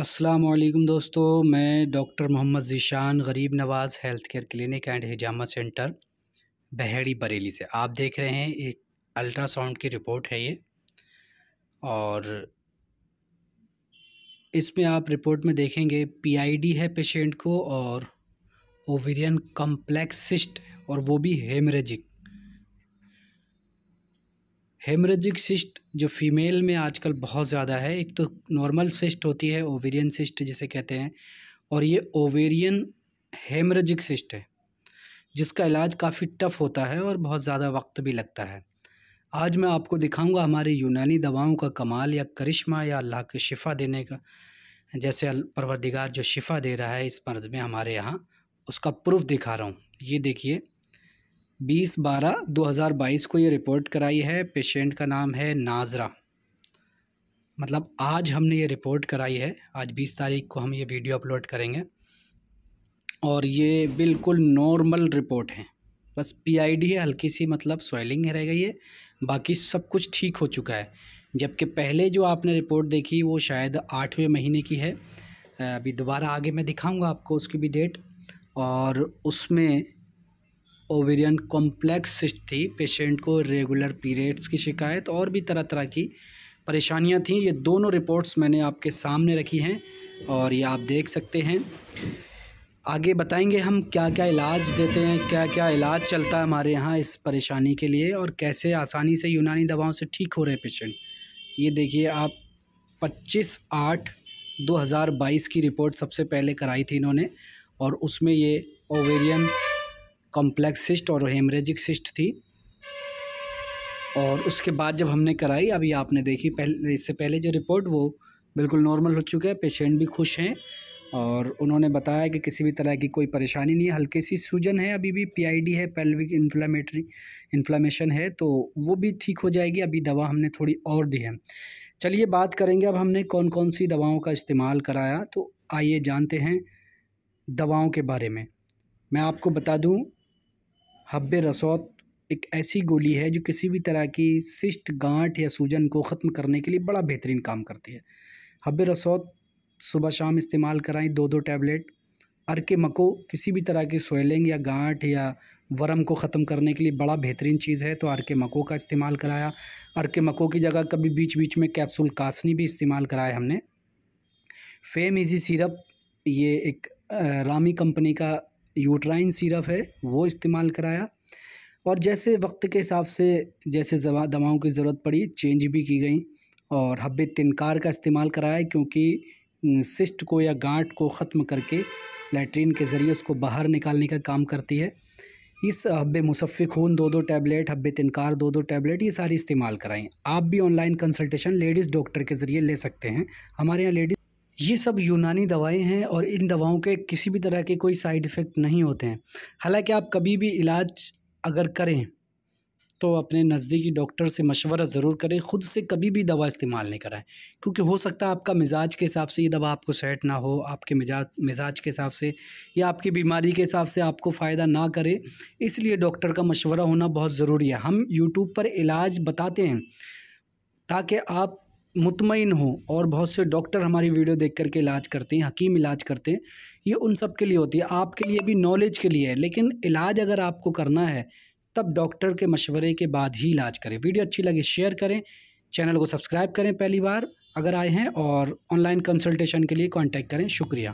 असलम दोस्तों मैं doctor Mohammad Zeeshan Garib Nawaz health care clinic and हिजामा सेंटर बहेड़ी बरेली से आप देख रहे हैं एक अल्ट्रासाउंड की रिपोर्ट है ये और इसमें आप रिपोर्ट में देखेंगे पीआईडी है पेशेंट को और ओवेरियन कम्प्लेक्स सिस्ट और वो भी हेमरेजिक हेमरेजिक सिस्ट जो फीमेल में आजकल बहुत ज़्यादा है एक तो नॉर्मल सिस्ट होती है ओवेरियन सिस्ट जिसे कहते हैं और ये ओवेरियन हेमरेजिक सिस्ट है जिसका इलाज काफ़ी टफ होता है और बहुत ज़्यादा वक्त भी लगता है आज मैं आपको दिखाऊंगा हमारे यूनानी दवाओं का कमाल या करिश्मा या अल्लाह के शिफ़ा देने का जैसे परवरदिगार जो शिफ़ा दे रहा है इस मर्ज़ में हमारे यहाँ उसका प्रूफ दिखा रहा हूँ ये देखिए बीस बारह दो हज़ार बाईस को ये रिपोर्ट कराई है पेशेंट का नाम है नाजरा मतलब आज हमने ये रिपोर्ट कराई है आज बीस तारीख को हम ये वीडियो अपलोड करेंगे और ये बिल्कुल नॉर्मल रिपोर्ट है बस पीआईडी है हल्की सी मतलब स्वेलिंग है रह गई है बाकी सब कुछ ठीक हो चुका है जबकि पहले जो आपने रिपोर्ट देखी वो शायद आठवें महीने की है अभी दोबारा आगे मैं दिखाऊंगा आपको उसकी भी डेट और उसमें ओवेरियन कॉम्प्लेक्स थी पेशेंट को रेगुलर पीरियड्स की शिकायत और भी तरह तरह की परेशानियां थीं ये दोनों रिपोर्ट्स मैंने आपके सामने रखी हैं और ये आप देख सकते हैं आगे बताएंगे हम क्या क्या इलाज देते हैं क्या क्या इलाज चलता है हमारे यहाँ इस परेशानी के लिए और कैसे आसानी से यूनानी दवाओं से ठीक हो रहे पेशेंट ये देखिए आप 25 आठ 2022 की रिपोर्ट सबसे पहले कराई थी इन्होंने और उसमें ये ओवेरियन कॉम्प्लेक्स सिस्ट और हेमरेजिक सिस्ट थी और उसके बाद जब हमने कराई अभी आपने देखी पहले इससे पहले जो रिपोर्ट वो बिल्कुल नॉर्मल हो चुका है पेशेंट भी खुश हैं और उन्होंने बताया कि किसी भी तरह की कोई परेशानी नहीं है हल्की सी सूजन है अभी भी पीआईडी है पेल्विक इन्फ्लामेटरी इन्फ्लामेशन है तो वो भी ठीक हो जाएगी अभी दवा हमने थोड़ी और दी है चलिए बात करेंगे अब हमने कौन कौन सी दवाओं का इस्तेमाल कराया तो आइए जानते हैं दवाओं के बारे में मैं आपको बता दूँ हब्बे रसौत एक ऐसी गोली है जो किसी भी तरह की सिस्ट गांठ या सूजन को ख़त्म करने के लिए बड़ा बेहतरीन काम करती है हब रसौत सुबह शाम इस्तेमाल कराएं दो दो टैबलेट अरके मको किसी भी तरह की सोयलिंग या गांठ या वरम को ख़त्म करने के लिए बड़ा बेहतरीन चीज़ है तो अरके मको का इस्तेमाल कराया अरके मको की जगह कभी बीच बीच में कैप्सूल कासनी भी इस्तेमाल कराया हमने फेम इजी सिरप ये एक रामी कंपनी का यूट्राइन सिरप है वो इस्तेमाल कराया और जैसे वक्त के हिसाब से जैसे दवाओं की ज़रूरत पड़ी चेंज भी की गई और हब्बे तिनकार का इस्तेमाल कराया क्योंकि सिस्ट को या गांठ को ख़त्म करके लेट्रीन के ज़रिए उसको बाहर निकालने का काम करती है इस हब्बे मुसफ़ी खून दो दो टैबलेट हब्बे तिनकार दो दो टैबलेट ये सारी इस्तेमाल कराएँ आप भी ऑनलाइन कंसल्टेशन लेडीज़ डॉक्टर के ज़रिए ले सकते हैं हमारे यहाँ लेडीज़ ये सब यूनानी दवाएं हैं और इन दवाओं के किसी भी तरह के कोई साइड इफ़ेक्ट नहीं होते हैं हालांकि आप कभी भी इलाज अगर करें तो अपने नज़दीकी डॉक्टर से मशवरा ज़रूर करें ख़ुद से कभी भी दवा इस्तेमाल नहीं कराएं क्योंकि हो सकता है आपका मिजाज के हिसाब से ये दवा आपको सेट ना हो आपके मिजाज मिजाज के हिसाब से या आपकी बीमारी के हिसाब से आपको फ़ायदा ना करे इसलिए डॉक्टर का मशवरा होना बहुत ज़रूरी है हम यूट्यूब पर इलाज बताते हैं ताकि आप मुतमिन हो और बहुत से डॉक्टर हमारी वीडियो देख करके इलाज करते हैं हकीम इलाज करते हैं ये उन सब के लिए होती है आपके लिए भी नॉलेज के लिए है लेकिन इलाज अगर आपको करना है तब डॉक्टर के मशवरे के बाद ही इलाज करें वीडियो अच्छी लगे शेयर करें चैनल को सब्सक्राइब करें पहली बार अगर आए हैं और ऑनलाइन कंसल्टेशन के लिए कॉन्टैक्ट करें शुक्रिया